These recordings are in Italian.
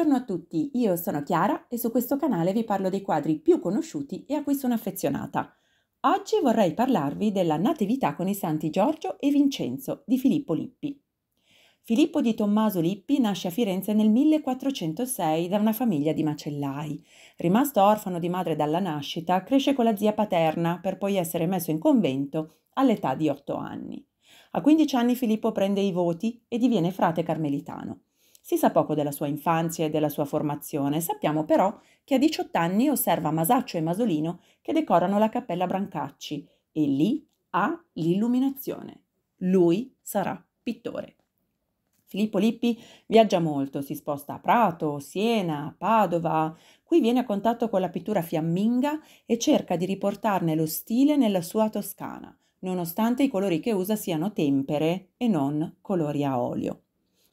Buongiorno a tutti, io sono Chiara e su questo canale vi parlo dei quadri più conosciuti e a cui sono affezionata. Oggi vorrei parlarvi della Natività con i Santi Giorgio e Vincenzo di Filippo Lippi. Filippo di Tommaso Lippi nasce a Firenze nel 1406 da una famiglia di macellai. Rimasto orfano di madre dalla nascita, cresce con la zia paterna per poi essere messo in convento all'età di 8 anni. A 15 anni Filippo prende i voti e diviene frate carmelitano. Si sa poco della sua infanzia e della sua formazione, sappiamo però che a 18 anni osserva Masaccio e Masolino che decorano la cappella Brancacci e lì ha l'illuminazione. Lui sarà pittore. Filippo Lippi viaggia molto, si sposta a Prato, Siena, Padova. Qui viene a contatto con la pittura fiamminga e cerca di riportarne lo stile nella sua Toscana, nonostante i colori che usa siano tempere e non colori a olio.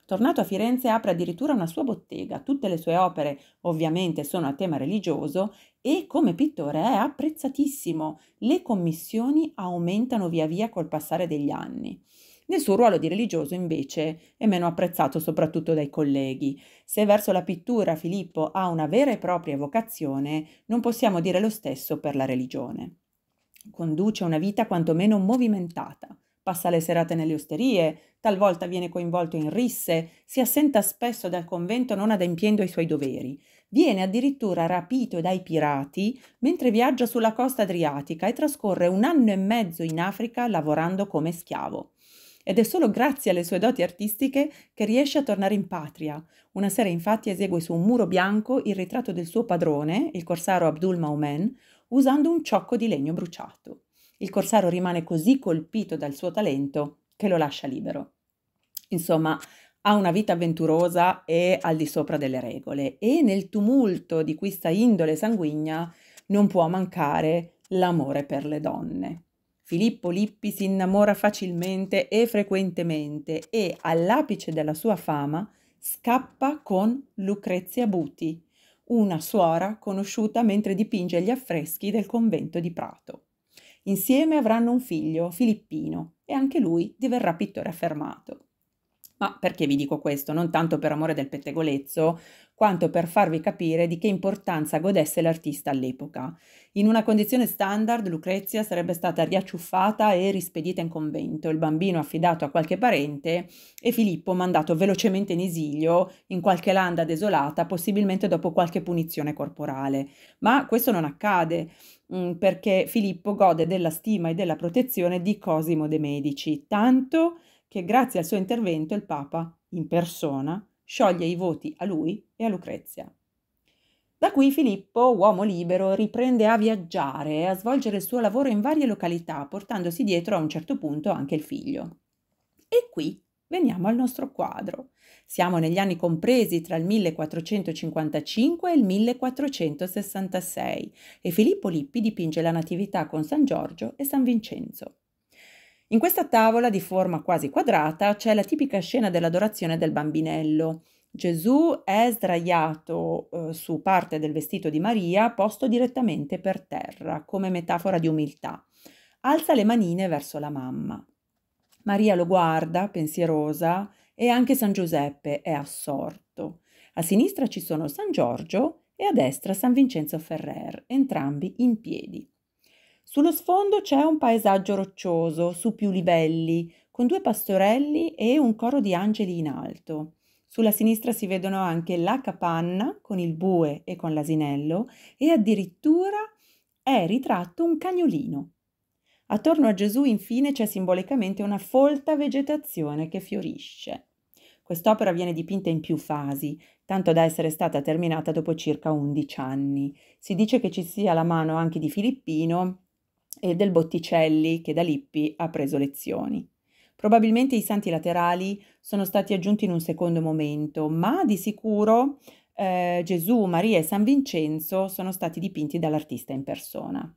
Tornato a Firenze apre addirittura una sua bottega, tutte le sue opere ovviamente sono a tema religioso e come pittore è apprezzatissimo, le commissioni aumentano via via col passare degli anni. Nel suo ruolo di religioso invece è meno apprezzato soprattutto dai colleghi. Se verso la pittura Filippo ha una vera e propria vocazione, non possiamo dire lo stesso per la religione. Conduce una vita quantomeno movimentata passa le serate nelle osterie, talvolta viene coinvolto in risse, si assenta spesso dal convento non adempiendo ai suoi doveri, viene addirittura rapito dai pirati mentre viaggia sulla costa adriatica e trascorre un anno e mezzo in Africa lavorando come schiavo. Ed è solo grazie alle sue doti artistiche che riesce a tornare in patria. Una sera infatti esegue su un muro bianco il ritratto del suo padrone, il corsaro Abdul Maumen, usando un ciocco di legno bruciato. Il corsaro rimane così colpito dal suo talento che lo lascia libero. Insomma, ha una vita avventurosa e al di sopra delle regole e nel tumulto di questa indole sanguigna non può mancare l'amore per le donne. Filippo Lippi si innamora facilmente e frequentemente e all'apice della sua fama scappa con Lucrezia Buti, una suora conosciuta mentre dipinge gli affreschi del convento di Prato. Insieme avranno un figlio, Filippino, e anche lui diverrà pittore affermato. Ma perché vi dico questo? Non tanto per amore del pettegolezzo, quanto per farvi capire di che importanza godesse l'artista all'epoca. In una condizione standard, Lucrezia sarebbe stata riacciuffata e rispedita in convento, il bambino affidato a qualche parente e Filippo mandato velocemente in esilio in qualche landa desolata, possibilmente dopo qualche punizione corporale. Ma questo non accade mm, perché Filippo gode della stima e della protezione di Cosimo de' Medici, tanto che che grazie al suo intervento il Papa, in persona, scioglie i voti a lui e a Lucrezia. Da qui Filippo, uomo libero, riprende a viaggiare e a svolgere il suo lavoro in varie località, portandosi dietro a un certo punto anche il figlio. E qui veniamo al nostro quadro. Siamo negli anni compresi tra il 1455 e il 1466 e Filippo Lippi dipinge la Natività con San Giorgio e San Vincenzo. In questa tavola di forma quasi quadrata c'è la tipica scena dell'adorazione del bambinello. Gesù è sdraiato eh, su parte del vestito di Maria, posto direttamente per terra, come metafora di umiltà. Alza le manine verso la mamma. Maria lo guarda, pensierosa, e anche San Giuseppe è assorto. A sinistra ci sono San Giorgio e a destra San Vincenzo Ferrer, entrambi in piedi. Sullo sfondo c'è un paesaggio roccioso su più livelli, con due pastorelli e un coro di angeli in alto. Sulla sinistra si vedono anche la capanna con il bue e con l'asinello e addirittura è ritratto un cagnolino. Attorno a Gesù infine c'è simbolicamente una folta vegetazione che fiorisce. Quest'opera viene dipinta in più fasi, tanto da essere stata terminata dopo circa 11 anni. Si dice che ci sia la mano anche di Filippino, e del Botticelli che da Lippi ha preso lezioni. Probabilmente i santi laterali sono stati aggiunti in un secondo momento, ma di sicuro eh, Gesù, Maria e San Vincenzo sono stati dipinti dall'artista in persona.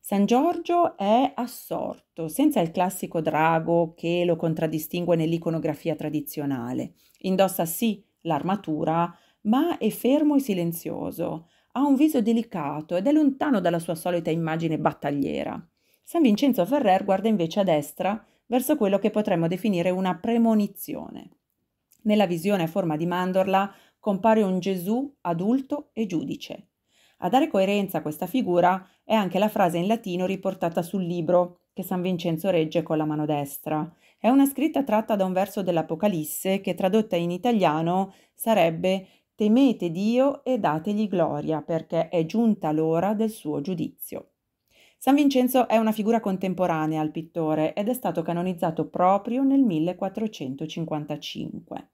San Giorgio è assorto, senza il classico drago che lo contraddistingue nell'iconografia tradizionale. Indossa sì l'armatura, ma è fermo e silenzioso, ha un viso delicato ed è lontano dalla sua solita immagine battagliera. San Vincenzo Ferrer guarda invece a destra verso quello che potremmo definire una premonizione. Nella visione a forma di mandorla compare un Gesù adulto e giudice. A dare coerenza a questa figura è anche la frase in latino riportata sul libro che San Vincenzo regge con la mano destra. È una scritta tratta da un verso dell'Apocalisse che tradotta in italiano sarebbe Temete Dio e dategli gloria, perché è giunta l'ora del suo giudizio. San Vincenzo è una figura contemporanea al pittore ed è stato canonizzato proprio nel 1455.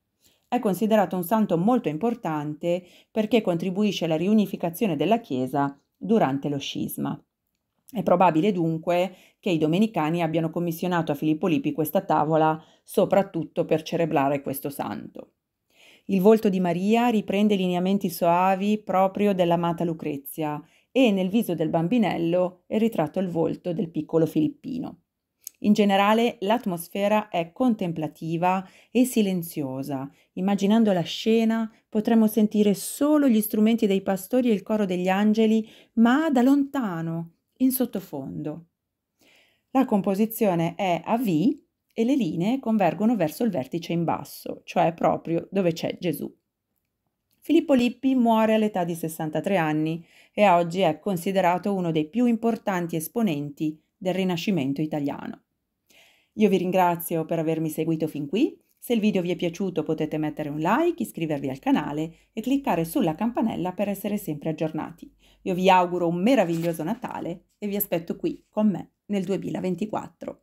È considerato un santo molto importante perché contribuisce alla riunificazione della Chiesa durante lo scisma. È probabile dunque che i domenicani abbiano commissionato a Filippo Lippi questa tavola soprattutto per celebrare questo santo. Il volto di Maria riprende i lineamenti soavi proprio dell'amata Lucrezia e nel viso del bambinello è ritratto il volto del piccolo Filippino. In generale l'atmosfera è contemplativa e silenziosa. Immaginando la scena potremmo sentire solo gli strumenti dei pastori e il coro degli angeli, ma da lontano, in sottofondo. La composizione è a V e le linee convergono verso il vertice in basso, cioè proprio dove c'è Gesù. Filippo Lippi muore all'età di 63 anni e oggi è considerato uno dei più importanti esponenti del Rinascimento italiano. Io vi ringrazio per avermi seguito fin qui. Se il video vi è piaciuto potete mettere un like, iscrivervi al canale e cliccare sulla campanella per essere sempre aggiornati. Io vi auguro un meraviglioso Natale e vi aspetto qui con me nel 2024.